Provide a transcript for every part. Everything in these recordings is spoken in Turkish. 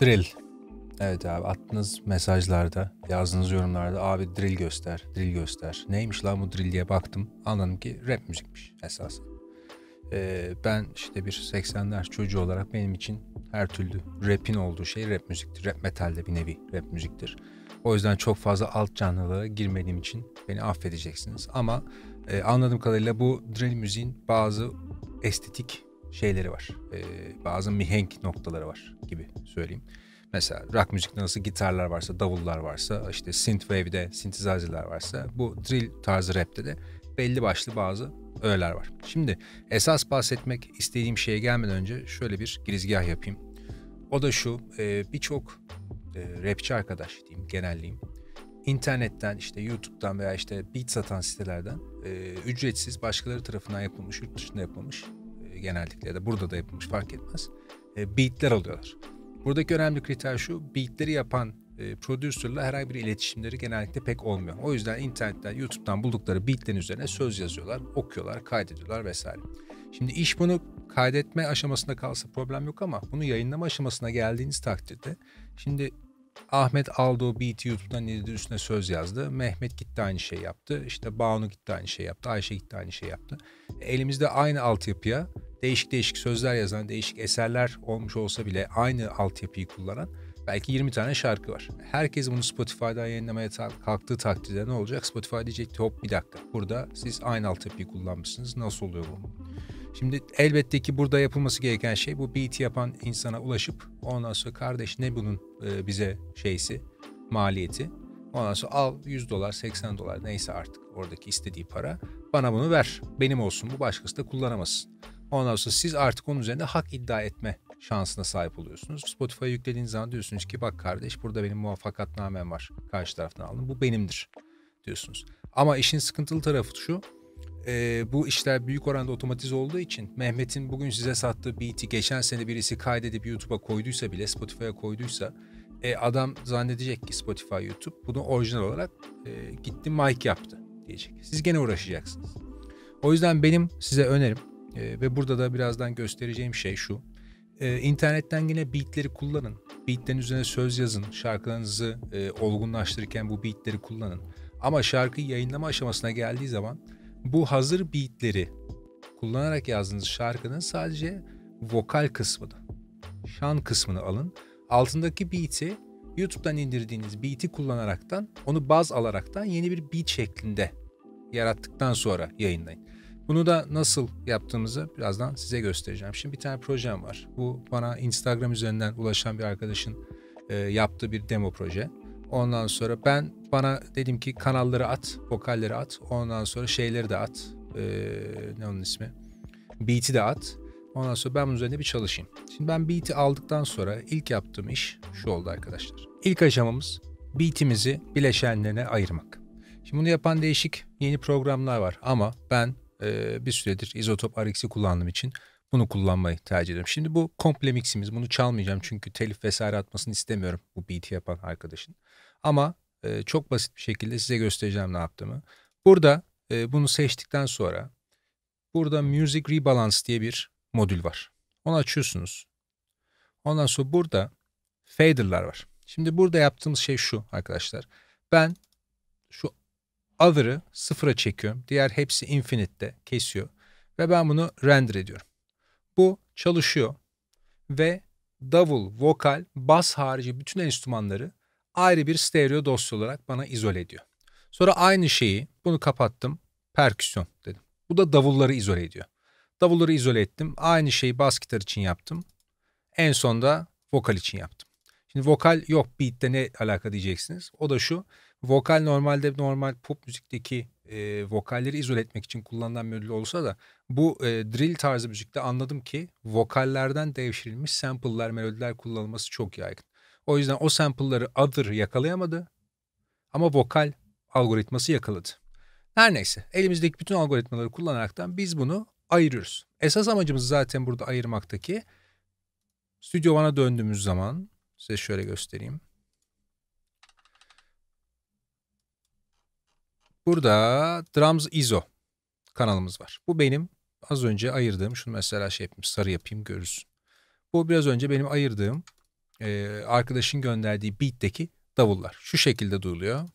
Drill. Evet abi attığınız mesajlarda, yazdığınız yorumlarda abi drill göster, drill göster. Neymiş lan bu drill diye baktım. Anladım ki rap müzikmiş esas. Ee, ben işte bir 80'ler çocuğu olarak benim için her türlü rap'in olduğu şey rap müziktir. Rap metal de bir nevi rap müziktir. O yüzden çok fazla alt canlılığa girmediğim için beni affedeceksiniz. Ama e, anladığım kadarıyla bu drill müziğin bazı estetik şeyleri var. E, ee, bazı mihenk noktaları var gibi söyleyeyim. Mesela rock müzikte nasıl gitarlar varsa, davullar varsa, işte synthwave'de synthesizer'lar varsa bu drill tarzı rap'te de belli başlı bazı öğeler var. Şimdi esas bahsetmek istediğim şeye gelmeden önce şöyle bir girizgah yapayım. O da şu e, birçok e, rapçi arkadaş diyeyim genelleyim. İnternetten işte YouTube'dan veya işte beat satan sitelerden e, ücretsiz başkaları tarafından yapılmış, yurt dışında yapılmış genellikle ya da burada da yapılmış fark etmez. E, beatler alıyorlar. Buradaki önemli kriter şu, beatleri yapan e, producerla herhangi bir iletişimleri genellikle pek olmuyor. O yüzden internetten, YouTube'dan buldukları beatlerin üzerine söz yazıyorlar, okuyorlar, kaydediyorlar vesaire. Şimdi iş bunu kaydetme aşamasında kalsa problem yok ama bunu yayınlama aşamasına geldiğiniz takdirde şimdi Ahmet Aldo BT YouTube'dan izledi üstüne söz yazdı. Mehmet gitti aynı şey yaptı. İşte Banu gitti aynı şey yaptı. Ayşe gitti aynı şey yaptı. Elimizde aynı altyapıya değişik değişik sözler yazan, değişik eserler olmuş olsa bile aynı altyapıyı kullanan belki 20 tane şarkı var. Herkes bunu Spotify'dan yayınlamaya kalktığı takdirde ne olacak? Spotify diyecek hop bir dakika burada siz aynı altyapıyı kullanmışsınız nasıl oluyor bu? Şimdi elbette ki burada yapılması gereken şey bu BT yapan insana ulaşıp ondan sonra kardeş ne bunun e, bize şeysi maliyeti. Ondan sonra al 100 dolar 80 dolar neyse artık oradaki istediği para bana bunu ver benim olsun bu başkası da kullanamasın. Ondan sonra siz artık onun üzerinde hak iddia etme şansına sahip oluyorsunuz. Spotify'a yüklediğiniz zaman diyorsunuz ki bak kardeş burada benim muvaffakatnamem var. Karşı taraftan aldım. Bu benimdir diyorsunuz. Ama işin sıkıntılı tarafı şu e, bu işler büyük oranda otomatiz olduğu için Mehmet'in bugün size sattığı beat'i geçen sene birisi kaydedip YouTube'a koyduysa bile Spotify'a koyduysa e, adam zannedecek ki Spotify YouTube bunu orijinal olarak e, gitti mic yaptı diyecek. Siz gene uğraşacaksınız. O yüzden benim size önerim e, ve burada da birazdan göstereceğim şey şu. E, internetten yine beatleri kullanın. Beatlerin üzerine söz yazın. Şarkılarınızı e, olgunlaştırırken bu beatleri kullanın. Ama şarkı yayınlama aşamasına geldiği zaman bu hazır beatleri kullanarak yazdığınız şarkının sadece vokal kısmını, şan kısmını alın. Altındaki beat'i YouTube'dan indirdiğiniz beat'i kullanaraktan, onu baz alaraktan yeni bir beat şeklinde yarattıktan sonra yayınlayın. Bunu da nasıl yaptığımızı birazdan size göstereceğim. Şimdi bir tane projem var. Bu bana Instagram üzerinden ulaşan bir arkadaşın yaptığı bir demo proje. Ondan sonra ben bana dedim ki kanalları at, vokalleri at. Ondan sonra şeyleri de at. Ee, ne onun ismi? Beat'i de at. Ondan sonra ben bunun üzerinde bir çalışayım. Şimdi ben beat'i aldıktan sonra ilk yaptığım iş şu oldu arkadaşlar. İlk aşamamız beat'imizi bileşenlerine ayırmak. Şimdi bunu yapan değişik yeni programlar var ama ben e, bir süredir izotop RX'i kullandığım için bunu kullanmayı tercih ediyorum. Şimdi bu komple miximiz. Bunu çalmayacağım çünkü telif vesaire atmasını istemiyorum bu beat'i yapan arkadaşın. Ama e, çok basit bir şekilde size göstereceğim ne yaptığımı. Burada e, bunu seçtikten sonra burada Music Rebalance diye bir modül var. Onu açıyorsunuz. Ondan sonra burada fader'lar var. Şimdi burada yaptığımız şey şu arkadaşlar. Ben şu other'ı sıfıra çekiyorum. Diğer hepsi infinite'de kesiyor. Ve ben bunu render ediyorum. Bu çalışıyor. Ve davul, vokal, bas harici bütün enstrümanları ayrı bir stereo dosya olarak bana izole ediyor. Sonra aynı şeyi bunu kapattım perküsyon dedim. Bu da davulları izole ediyor. Davulları izole ettim. Aynı şeyi bas gitar için yaptım. En son da vokal için yaptım. Şimdi vokal yok beatte ne alaka diyeceksiniz. O da şu. Vokal normalde normal pop müzikteki e, vokalleri izole etmek için kullanılan modül olsa da bu e, drill tarzı müzikte anladım ki vokallerden devşirilmiş sample'lar, melodiler kullanılması çok yaygın. O yüzden o sample'ları Other yakalayamadı ama vokal algoritması yakaladı. Her neyse elimizdeki bütün algoritmaları kullanaraktan biz bunu ayırıyoruz. Esas amacımız zaten burada ayırmaktaki Studio One'a döndüğümüz zaman size şöyle göstereyim. Burada Drums ISO kanalımız var. Bu benim az önce ayırdığım şunu mesela şey yapayım sarı yapayım görürsün. Bu biraz önce benim ayırdığım e, arkadaşın gönderdiği beat'teki davullar. Şu şekilde duyuluyor.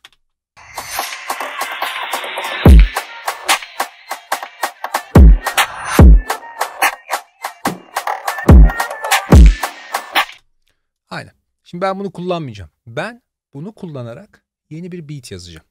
Aynen. Şimdi ben bunu kullanmayacağım. Ben bunu kullanarak yeni bir beat yazacağım.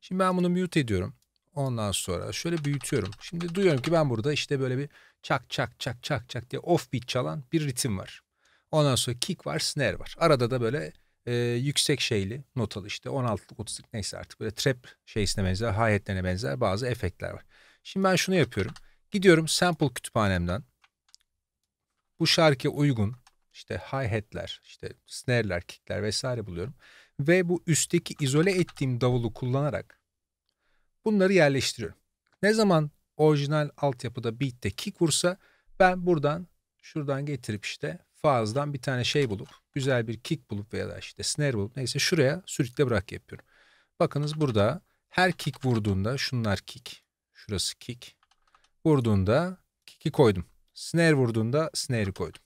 Şimdi ben bunu mute ediyorum. Ondan sonra şöyle büyütüyorum. Şimdi duyuyorum ki ben burada işte böyle bir çak çak çak çak çak diye off beat çalan bir ritim var. Ondan sonra kick var, snare var. Arada da böyle e, yüksek şeyli notalı işte 16'lık 30'lık neyse artık böyle trap şeysine benzer, hi benzer bazı efektler var. Şimdi ben şunu yapıyorum. Gidiyorum sample kütüphanemden. Bu şarkıya uygun işte hi-hat'ler, işte snare'ler, kick'ler vesaire buluyorum. Ve bu üstteki izole ettiğim davulu kullanarak bunları yerleştiriyorum. Ne zaman orijinal altyapıda beat'te kick vursa ben buradan şuradan getirip işte faazdan bir tane şey bulup güzel bir kick bulup veya da işte snare bulup neyse şuraya sürükle bırak yapıyorum. Bakınız burada her kick vurduğunda şunlar kick. Şurası kick. Vurduğunda kick'i koydum. Snare vurduğunda snare'i koydum.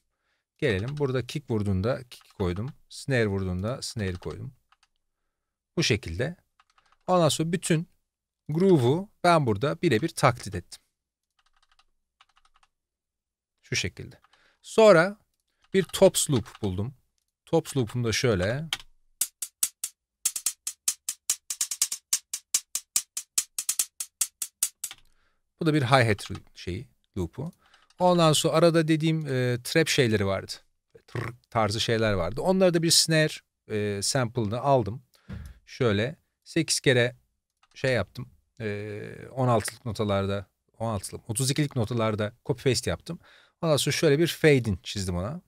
Gelelim burada kick vurduğunda kick'i koydum. Snare vurduğunda snare'i koydum. Bu şekilde. Ondan sonra bütün groove'u ben burada birebir taklit ettim. Şu şekilde. Sonra bir tops loop buldum. Tops loop'um da şöyle. Bu da bir hi-hat şeyi, loop'u. Ondan sonra arada dediğim e, trap şeyleri vardı. Tır tarzı şeyler vardı. Onları da bir snare e, sample'ını aldım. Şöyle 8 kere şey yaptım. E, 16'lık notalarda 16'lık 32'lik notalarda copy paste yaptım. Ondan sonra şöyle bir fade in çizdim ona.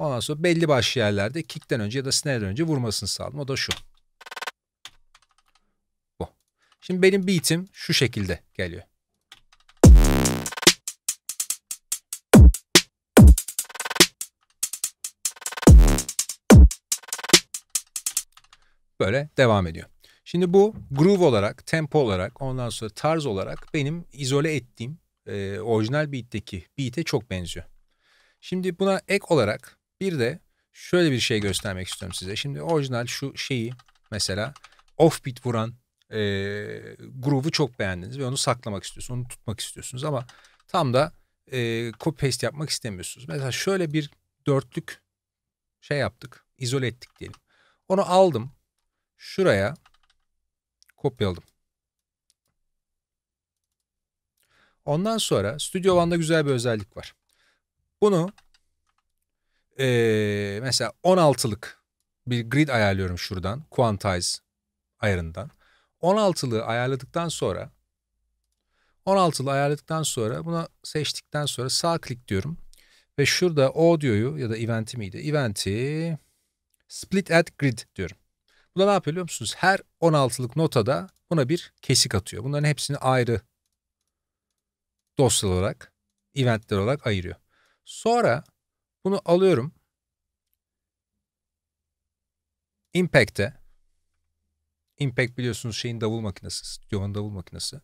Ondan sonra belli başlı yerlerde kickten önce ya da snare'den önce vurmasını sağladım. O da şu. Bu. Şimdi benim beatim şu şekilde geliyor. Böyle devam ediyor. Şimdi bu groove olarak, tempo olarak, ondan sonra tarz olarak benim izole ettiğim e, orijinal beat'teki beat'e çok benziyor. Şimdi buna ek olarak bir de şöyle bir şey göstermek istiyorum size. Şimdi orijinal şu şeyi mesela offbeat vuran e, groove'u çok beğendiniz ve onu saklamak istiyorsunuz. Onu tutmak istiyorsunuz ama tam da e, copy paste yapmak istemiyorsunuz. Mesela şöyle bir dörtlük şey yaptık. izole ettik diyelim. Onu aldım. Şuraya kopyaladım. Ondan sonra Studio One'da güzel bir özellik var. Bunu ee, mesela 16'lık bir grid ayarlıyorum şuradan. Quantize ayarından. 16'lığı ayarladıktan sonra 16'lı ayarladıktan sonra buna seçtikten sonra sağ klik diyorum. Ve şurada audio'yu ya da eventi miydi? Eventi split at grid diyorum. Bu da ne yapıyor biliyor musunuz? Her 16'lık notada buna bir kesik atıyor. Bunların hepsini ayrı dosyalar olarak, eventler olarak ayırıyor. Sonra bunu alıyorum. Impact'e Impact biliyorsunuz şeyin davul makinesi, stüdyonun davul makinesi.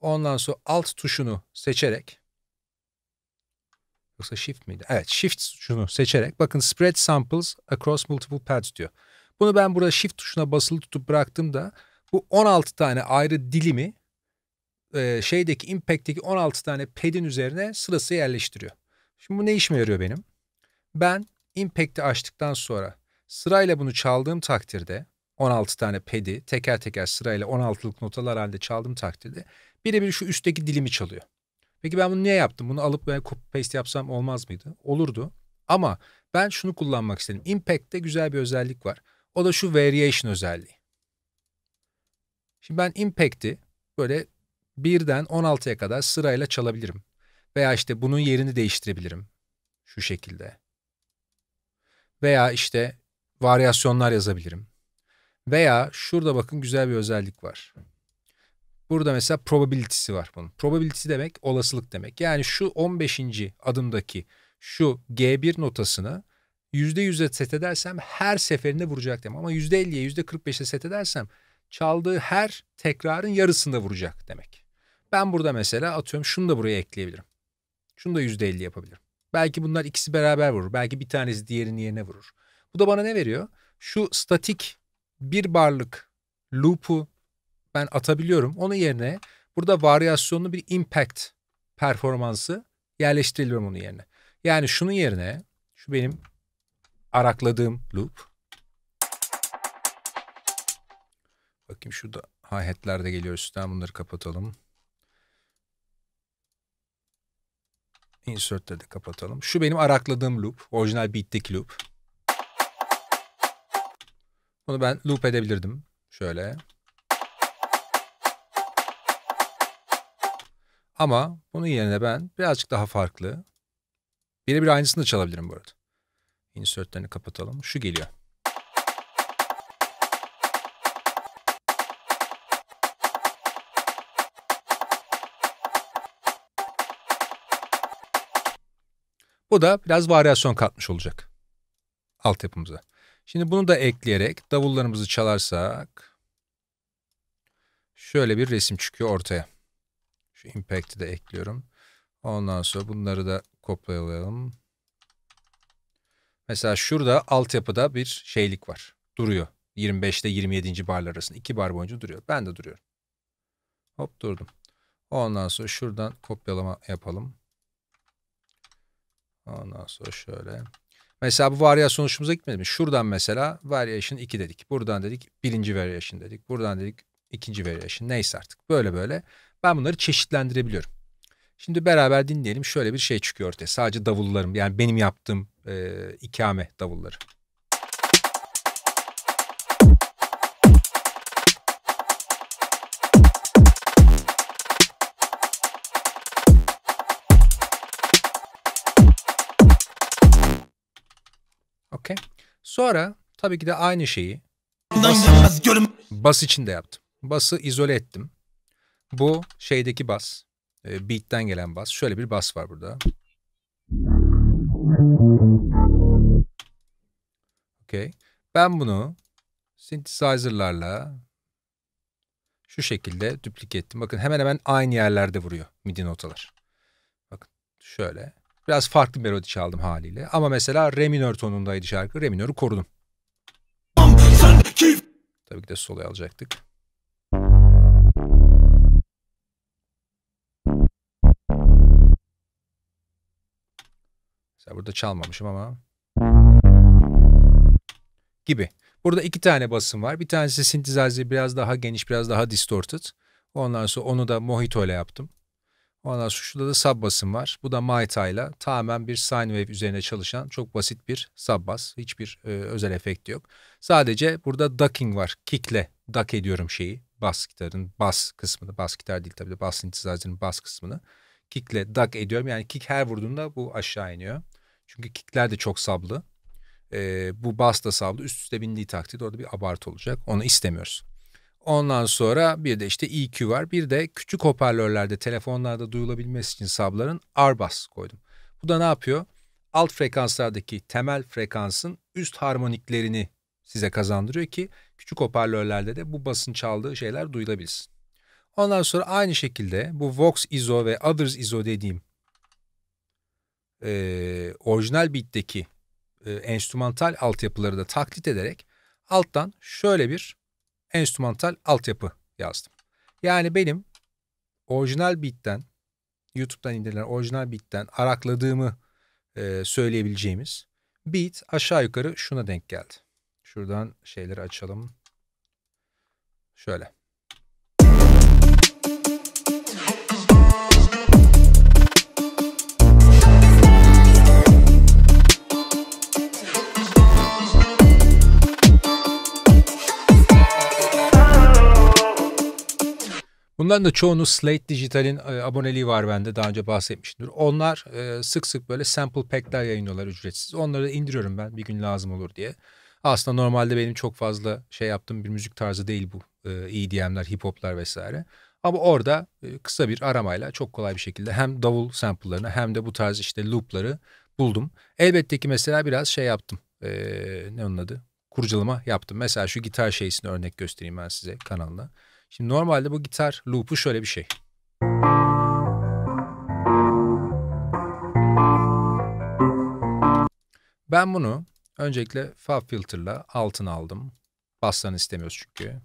Ondan sonra alt tuşunu seçerek yoksa shift miydi? Evet shift tuşunu seçerek bakın spread samples across multiple pads diyor. Bunu ben burada shift tuşuna basılı tutup bıraktığımda bu 16 tane ayrı dilimi e, şeydeki impact'teki 16 tane pad'in üzerine sırası yerleştiriyor. Şimdi bu ne işime yarıyor benim? Ben Impact'i açtıktan sonra sırayla bunu çaldığım takdirde 16 tane pedi teker teker sırayla 16'lık notalar halinde çaldığım takdirde birebir şu üstteki dilimi çalıyor. Peki ben bunu niye yaptım? Bunu alıp böyle copy paste yapsam olmaz mıydı? Olurdu. Ama ben şunu kullanmak istedim. Impact'te güzel bir özellik var. O da şu variation özelliği. Şimdi ben impact'i böyle birden 16'ya kadar sırayla çalabilirim. Veya işte bunun yerini değiştirebilirim. Şu şekilde. Veya işte varyasyonlar yazabilirim. Veya şurada bakın güzel bir özellik var. Burada mesela probability'si var bunun. Probability demek olasılık demek. Yani şu 15. adımdaki şu G1 notasını %100'e set edersem her seferinde vuracak demek. Ama %50'ye %45'e set edersem çaldığı her tekrarın yarısında vuracak demek. Ben burada mesela atıyorum şunu da buraya ekleyebilirim. Şunu da %50 yapabilirim. Belki bunlar ikisi beraber vurur. Belki bir tanesi diğerinin yerine vurur. Bu da bana ne veriyor? Şu statik bir barlık loop'u ben atabiliyorum. Onun yerine burada varyasyonlu bir impact performansı yerleştiriliyorum onun yerine. Yani şunun yerine şu benim arakladığım loop. Bakayım şurada hi-hat'ler de geliyor üstten bunları kapatalım. Insertleri de kapatalım. Şu benim arakladığım loop. Orijinal beat'teki loop. Bunu ben loop edebilirdim. Şöyle. Ama bunun yerine ben birazcık daha farklı. Birebir aynısını da çalabilirim bu arada. Insert'lerini kapatalım. Şu geliyor. Bu da biraz varyasyon katmış olacak altyapımıza. Şimdi bunu da ekleyerek davullarımızı çalarsak şöyle bir resim çıkıyor ortaya. Şu impact'i de ekliyorum. Ondan sonra bunları da kopyalayalım. Mesela şurada altyapıda bir şeylik var. Duruyor. 25 ile 27. barlar arasında. iki bar boyunca duruyor. Ben de duruyorum. Hop durdum. Ondan sonra şuradan kopyalama yapalım. Ondan sonra şöyle. Mesela bu varyasyon hoşumuza gitmedi mi? Şuradan mesela varyation 2 dedik. Buradan dedik birinci varyation dedik. Buradan dedik ikinci varyation. Neyse artık böyle böyle. Ben bunları çeşitlendirebiliyorum. Şimdi beraber dinleyelim. Şöyle bir şey çıkıyor ortaya. Sadece davullarım yani benim yaptığım e, ikame davulları. Okay. Sonra tabii ki de aynı şeyi bas, bas için de yaptım. Bası izole ettim. Bu şeydeki bas. E, beat'ten gelen bas. Şöyle bir bas var burada. Okay. Ben bunu synthesizer'larla şu şekilde duplike ettim. Bakın hemen hemen aynı yerlerde vuruyor midi notalar. Bakın şöyle. Biraz farklı melodi çaldım haliyle. Ama mesela re minör tonundaydı şarkı. Re minörü korudum. Tabii ki de soloya alacaktık. Mesela burada çalmamışım ama. Gibi. Burada iki tane basım var. Bir tanesi sintizazi biraz daha geniş, biraz daha distorted. Ondan sonra onu da Mojito ile yaptım. Ondan sonra şurada da basım var. Bu da Maita ile tamamen bir sine wave üzerine çalışan çok basit bir bas. Hiçbir e, özel efekti yok. Sadece burada ducking var. Kickle duck ediyorum şeyi. Bas gitarın bas kısmını. Bas gitar değil tabii de bas synthesizer'ın bas kısmını. Kickle duck ediyorum. Yani kick her vurduğunda bu aşağı iniyor. Çünkü kickler de çok sablı. E, bu bas da sablı. Üst üste bindiği takdirde orada bir abartı olacak. Onu istemiyoruz. Ondan sonra bir de işte EQ var. Bir de küçük hoparlörlerde telefonlarda duyulabilmesi için sabların arbas koydum. Bu da ne yapıyor? Alt frekanslardaki temel frekansın üst harmoniklerini size kazandırıyor ki küçük hoparlörlerde de bu basın çaldığı şeyler duyulabilsin. Ondan sonra aynı şekilde bu Vox ISO ve Others ISO dediğim e, orijinal bitteki e, enstrümantal altyapıları da taklit ederek alttan şöyle bir enstrümantal altyapı yazdım. Yani benim orijinal beat'ten YouTube'dan indirilen orijinal beat'ten arakladığımı e, söyleyebileceğimiz beat aşağı yukarı şuna denk geldi. Şuradan şeyleri açalım. Şöyle. Bunların da çoğunu Slate Digital'in e, aboneliği var bende daha önce bahsetmişimdir. Onlar e, sık sık böyle sample pack'ler yayınlıyorlar ücretsiz. Onları da indiriyorum ben bir gün lazım olur diye. Aslında normalde benim çok fazla şey yaptığım bir müzik tarzı değil bu. EDM'ler, e hip hop'lar vesaire. Ama orada kısa bir aramayla çok kolay bir şekilde hem davul sample'larını hem de bu tarz işte loop'ları buldum. Elbette ki mesela biraz şey yaptım. Ee, ne onun adı? Kurcalama yaptım. Mesela şu gitar şeysini örnek göstereyim ben size kanalına. Şimdi normalde bu gitar loop'u şöyle bir şey. Ben bunu öncelikle fav filter'la altına aldım. Baslarını istemiyoruz çünkü.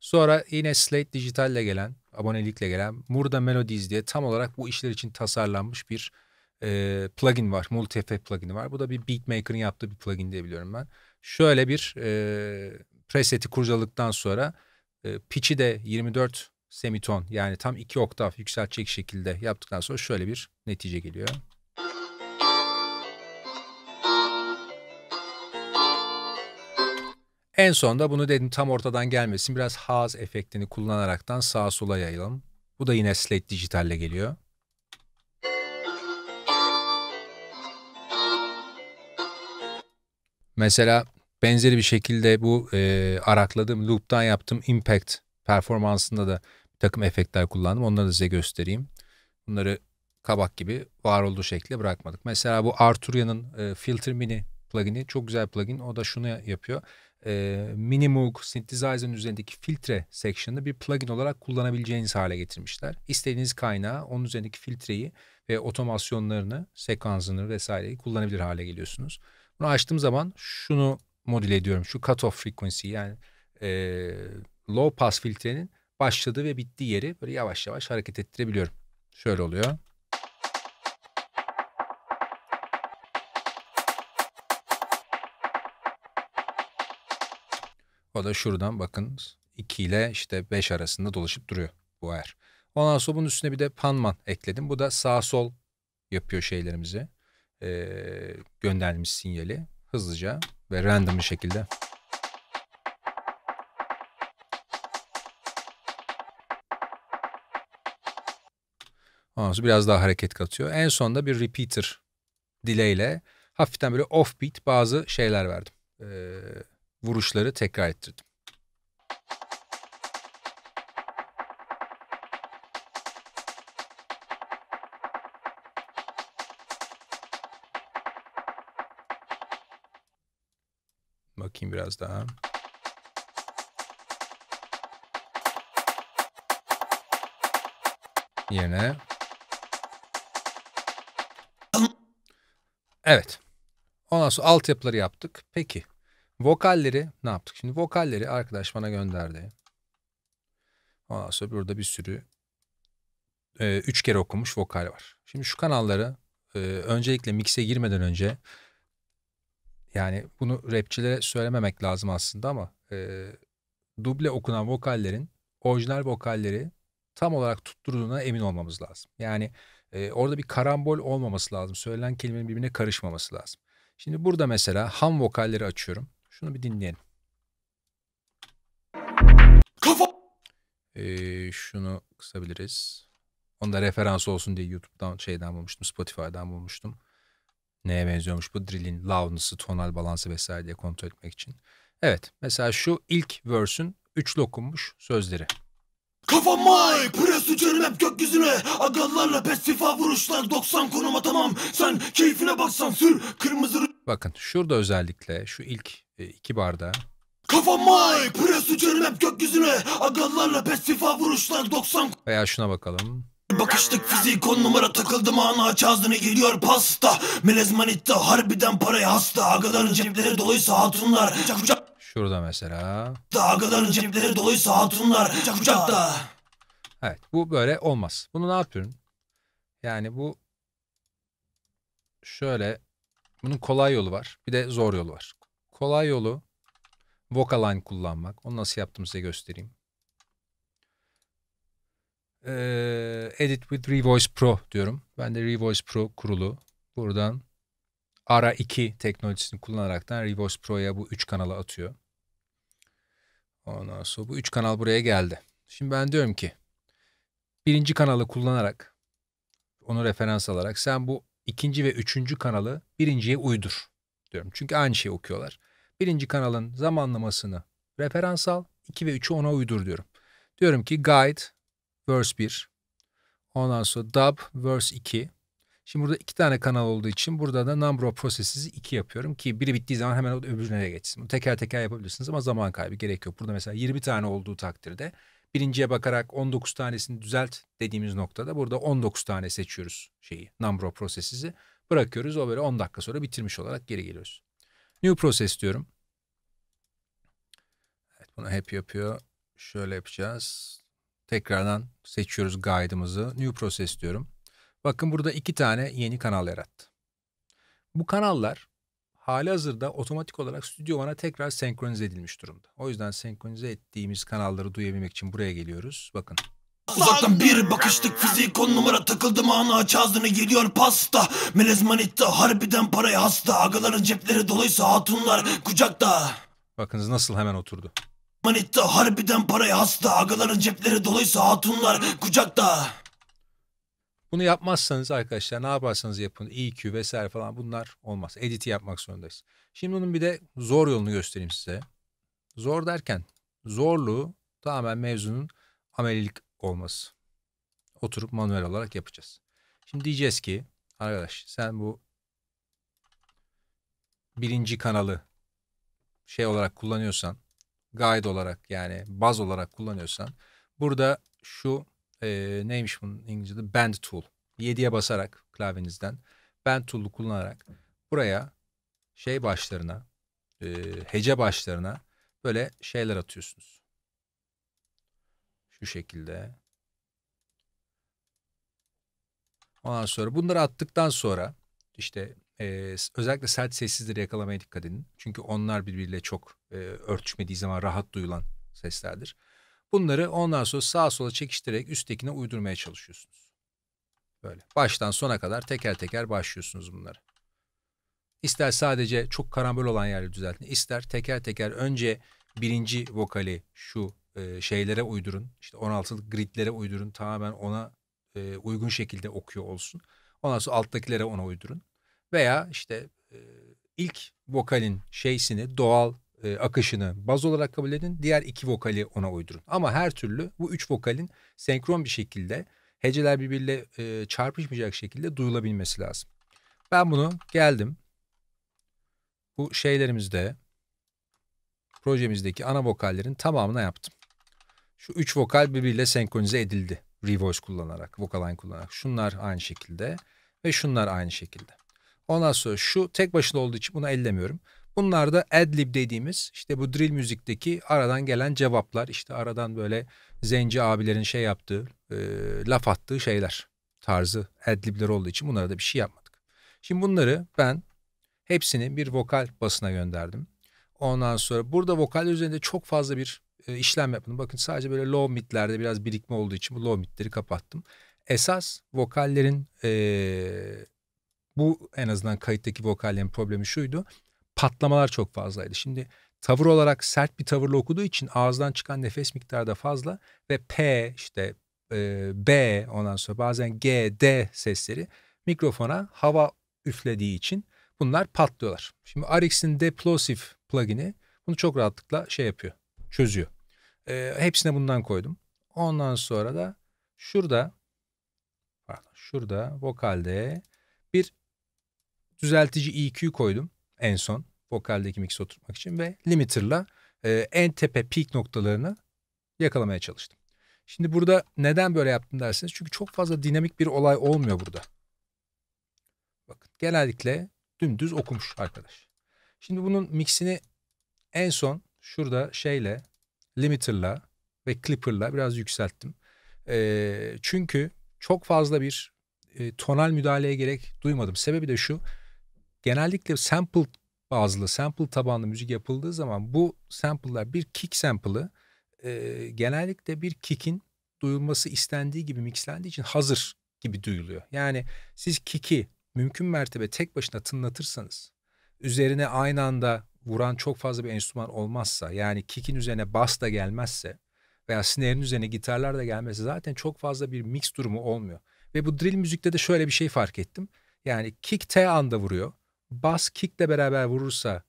Sonra yine Slate Digital'le gelen, abonelikle gelen Murda Melodies diye tam olarak bu işler için tasarlanmış bir e, plugin var. Multi-effect plugini var. Bu da bir beatmaker'ın yaptığı bir plugin diye biliyorum ben. Şöyle bir e, preset'i kurcaladıktan sonra e, pitch'i de 24 semiton yani tam 2 oktav yükseltecek şekilde yaptıktan sonra şöyle bir netice geliyor. En sonda bunu dedim tam ortadan gelmesin biraz haz efektini kullanaraktan sağa sola yayalım. Bu da yine Slate Dijital'le geliyor. Mesela Benzeri bir şekilde bu e, arakladığım loop'tan yaptığım impact performansında da bir takım efektler kullandım. Onları da size göstereyim. Bunları kabak gibi var olduğu şekilde bırakmadık. Mesela bu Arturia'nın e, Filter Mini plugin'i çok güzel plugin. O da şunu yapıyor. E, Mini Moog Synthesizer'ın üzerindeki filtre section'ı bir plugin olarak kullanabileceğiniz hale getirmişler. İstediğiniz kaynağı, onun üzerindeki filtreyi ve otomasyonlarını, sekansını vesaireyi kullanabilir hale geliyorsunuz. Bunu açtığım zaman şunu modüle ediyorum. Şu cut-off frequency yani e, low pass filtrenin başladığı ve bittiği yeri böyle yavaş yavaş hareket ettirebiliyorum. Şöyle oluyor. O da şuradan bakın 2 ile işte 5 arasında dolaşıp duruyor bu ayar. Ondan sonra bunun üstüne bir de panman ekledim. Bu da sağ sol yapıyor şeylerimizi. Ee, göndermiş sinyali hızlıca ve random bir şekilde. Ondan sonra biraz daha hareket katıyor. En sonunda bir repeater delay ile hafiften böyle offbeat bazı şeyler verdim. Ee, vuruşları tekrar ettirdim. Bakayım biraz daha. yine Evet. Ondan sonra altyapıları yaptık. Peki. Vokalleri ne yaptık? Şimdi vokalleri arkadaş bana gönderdi. Ondan sonra burada bir sürü e, üç kere okumuş vokal var. Şimdi şu kanalları e, öncelikle mikse girmeden önce yani bunu rapçilere söylememek lazım aslında ama e, duble okunan vokallerin orijinal vokalleri tam olarak tutturduğuna emin olmamız lazım. Yani e, orada bir karambol olmaması lazım. Söylenen kelimenin birbirine karışmaması lazım. Şimdi burada mesela ham vokalleri açıyorum. Şunu bir dinleyelim. Kafa. Ee, şunu kısabiliriz. Onda referans olsun diye YouTube'dan şeyden bulmuştum, Spotify'dan bulmuştum neye benziyormuş bu drill'in loudness'ı, tonal balansı vesaire diye kontrol etmek için. Evet mesela şu ilk verse'ün 3 lokummuş sözleri. Kafam may, pres uçarım hep gökyüzüne Agallarla pestifa vuruşlar 90 konuma tamam Sen keyfine baksan sür kırmızı Bakın şurada özellikle şu ilk e, iki barda Kafam may, pres uçarım hep gökyüzüne Agallarla pestifa vuruşlar 90 Veya şuna bakalım bakışlık fizik on numara takıldım ana aç ağzını geliyor pasta Melez manitta harbiden paraya hasta Agaların cepleri doluysa hatunlar Kucak kucak Şurada mesela da Agaların cepleri doluysa hatunlar Kucak kucakta Evet bu böyle olmaz. Bunu ne yapıyorum? Yani bu şöyle bunun kolay yolu var. Bir de zor yolu var. Kolay yolu Vocaline kullanmak. Onu nasıl yaptım size göstereyim. E, edit with Revoice Pro diyorum. Ben de Revoice Pro kurulu. Buradan ARA2 teknolojisini kullanaraktan Revoice Pro'ya bu 3 kanala atıyor. Ondan sonra bu 3 kanal buraya geldi. Şimdi ben diyorum ki birinci kanalı kullanarak onu referans alarak sen bu ikinci ve üçüncü kanalı birinciye uydur diyorum. Çünkü aynı şeyi okuyorlar. Birinci kanalın zamanlamasını referans al, 2 ve 3'ü ona uydur diyorum. Diyorum ki guide verse 1. Ondan sonra dub verse 2. Şimdi burada iki tane kanal olduğu için burada da number of processes'i 2 yapıyorum ki biri bittiği zaman hemen öbürüne geçsin. teker teker yapabilirsiniz ama zaman kaybı gerek yok. Burada mesela 20 tane olduğu takdirde birinciye bakarak 19 tanesini düzelt dediğimiz noktada burada 19 tane seçiyoruz şeyi number of processes'i. Bırakıyoruz o böyle 10 dakika sonra bitirmiş olarak geri geliyoruz. New process diyorum. Evet bunu hep yapıyor. Şöyle yapacağız. Tekrardan seçiyoruz guide'ımızı. New Process diyorum. Bakın burada iki tane yeni kanal yarattı. Bu kanallar hali hazırda otomatik olarak Studio One'a tekrar senkronize edilmiş durumda. O yüzden senkronize ettiğimiz kanalları duyabilmek için buraya geliyoruz. Bakın. Uzaktan bir bakıştık fizik on numara takıldım ana aç ağzını geliyor pasta Melez manitta harbiden parayı hasta Agaların cepleri dolaysa hatunlar kucakta Bakınız nasıl hemen oturdu. Manitta harbiden parayı hasta. Agaların cepleri doluysa hatunlar kucakta. Bunu yapmazsanız arkadaşlar ne yaparsanız yapın EQ vesaire falan bunlar olmaz. Editi yapmak zorundayız. Şimdi bunun bir de zor yolunu göstereyim size. Zor derken zorluğu tamamen mevzunun amelilik olması. Oturup manuel olarak yapacağız. Şimdi diyeceğiz ki arkadaş sen bu birinci kanalı şey olarak kullanıyorsan guide olarak yani baz olarak kullanıyorsan burada şu e, neymiş bunun İngilizce'de band tool 7'ye basarak klavyenizden band tool'u kullanarak buraya şey başlarına e, hece başlarına böyle şeyler atıyorsunuz. Şu şekilde. Ondan sonra bunları attıktan sonra işte e, özellikle sert sessizleri yakalamaya dikkat edin. Çünkü onlar birbiriyle çok e, örtüşmediği zaman rahat duyulan seslerdir. Bunları ondan sonra sağa sola çekiştirerek üsttekine uydurmaya çalışıyorsunuz. Böyle baştan sona kadar teker teker başlıyorsunuz bunları. İster sadece çok karambol olan yerleri düzeltin. ister teker teker önce birinci vokali şu e, şeylere uydurun. İşte 16'lık gridlere uydurun. Tamamen ona e, uygun şekilde okuyor olsun. Ondan sonra alttakileri ona uydurun veya işte ilk vokalin şeysini doğal akışını baz olarak kabul edin. Diğer iki vokali ona uydurun. Ama her türlü bu üç vokalin senkron bir şekilde heceler birbiriyle çarpışmayacak şekilde duyulabilmesi lazım. Ben bunu geldim. Bu şeylerimizde projemizdeki ana vokallerin tamamına yaptım. Şu üç vokal birbiriyle senkronize edildi. Revoice kullanarak, Vocaline kullanarak. Şunlar aynı şekilde ve şunlar aynı şekilde. Ondan sonra şu tek başına olduğu için bunu ellemiyorum. Bunlar da adlib dediğimiz işte bu drill müzikteki aradan gelen cevaplar. işte aradan böyle zenci abilerin şey yaptığı, e, laf attığı şeyler tarzı adlibler olduğu için bunlara da bir şey yapmadık. Şimdi bunları ben hepsini bir vokal basına gönderdim. Ondan sonra burada vokal üzerinde çok fazla bir e, işlem yapmadım. Bakın sadece böyle low midlerde biraz birikme olduğu için bu low midleri kapattım. Esas vokallerin e, bu en azından kayıttaki vokallerin problemi şuydu. Patlamalar çok fazlaydı. Şimdi tavır olarak sert bir tavırla okuduğu için ağızdan çıkan nefes miktarı da fazla ve P işte e, B ondan sonra bazen G, D sesleri mikrofona hava üflediği için bunlar patlıyorlar. Şimdi Arix'in Deplosive plugin'i bunu çok rahatlıkla şey yapıyor, çözüyor. E, hepsine bundan koydum. Ondan sonra da şurada pardon şurada vokalde bir düzeltici EQ koydum en son vokaldeki mix oturtmak için ve limiter'la e, en tepe peak noktalarını yakalamaya çalıştım. Şimdi burada neden böyle yaptım dersiniz. Çünkü çok fazla dinamik bir olay olmuyor burada. Bakın genellikle dümdüz okumuş arkadaş. Şimdi bunun mixini en son şurada şeyle limiter'la ve clipper'la biraz yükselttim. E, çünkü çok fazla bir e, tonal müdahaleye gerek duymadım. Sebebi de şu genellikle sample bazlı, sample tabanlı müzik yapıldığı zaman bu sample'lar bir kick sample'ı e, genellikle bir kick'in duyulması istendiği gibi mixlendiği için hazır gibi duyuluyor. Yani siz kick'i mümkün mertebe tek başına tınlatırsanız üzerine aynı anda vuran çok fazla bir enstrüman olmazsa yani kick'in üzerine bas da gelmezse veya snare'in üzerine gitarlar da gelmezse zaten çok fazla bir mix durumu olmuyor. Ve bu drill müzikte de şöyle bir şey fark ettim. Yani kick T anda vuruyor bas kickle beraber vurursa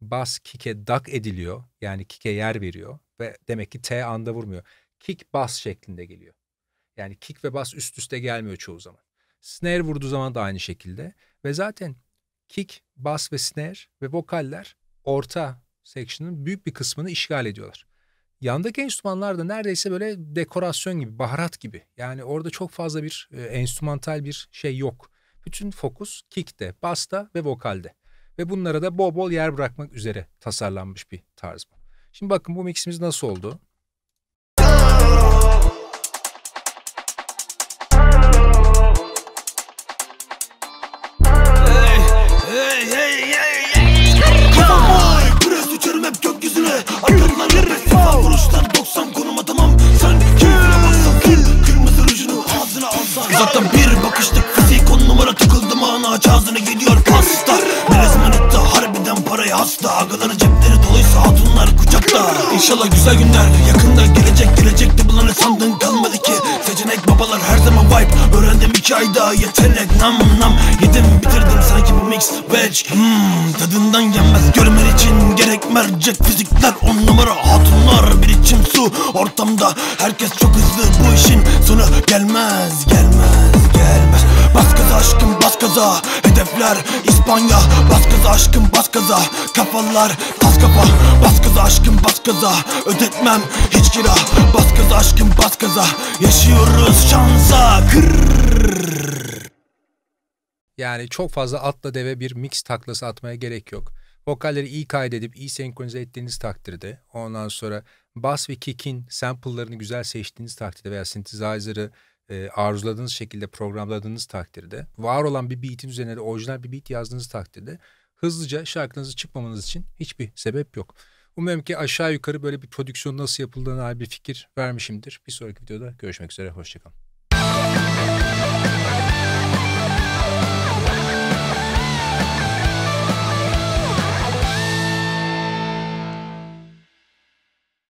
bas kick'e duck ediliyor. Yani kick'e yer veriyor ve demek ki T anda vurmuyor. Kick bas şeklinde geliyor. Yani kick ve bas üst üste gelmiyor çoğu zaman. Snare vurduğu zaman da aynı şekilde ve zaten kick, bas ve snare ve vokaller orta section'ın büyük bir kısmını işgal ediyorlar. Yandaki enstrümanlar da neredeyse böyle dekorasyon gibi, baharat gibi. Yani orada çok fazla bir e, enstrümantal bir şey yok. Bütün fokus kickte, basta ve vokalde. Ve bunlara da bol bol yer bırakmak üzere tasarlanmış bir tarz bu. Şimdi bakın bu miximiz nasıl oldu. İnşallah güzel günler yakında gelecek gelecekti bulanı sandın kalmadı ki Seçenek babalar her zaman vibe Öğrendim iki ayda yetenek nam nam Yedim bitirdim sanki bu mix veg hmm, Tadından yenmez görmen için gerek mercek Fizikler on numara hatunlar bir içim su Ortamda herkes çok hızlı bu işin sonu gelmez Gelmez gelmez Bas gaza aşkım bas gaza Hedefler İspanya kıza aşkım bas gaza Kafalar tas kafa Bas kıza aşkım bas gaza Ödetmem hiç kira Bas kıza aşkım bas gaza Yaşıyoruz şansa Kırrrr. Yani çok fazla atla deve bir mix taklası atmaya gerek yok. Vokalleri iyi kaydedip iyi senkronize ettiğiniz takdirde ondan sonra bas ve kick'in sample'larını güzel seçtiğiniz takdirde veya synthesizer'ı e, arzuladığınız şekilde programladığınız takdirde var olan bir beat'in üzerine de orijinal bir beat yazdığınız takdirde hızlıca şarkınızı çıkmamanız için hiçbir sebep yok. Umarım ki aşağı yukarı böyle bir prodüksiyon nasıl yapıldığına dair bir fikir vermişimdir. Bir sonraki videoda görüşmek üzere. Hoşçakalın.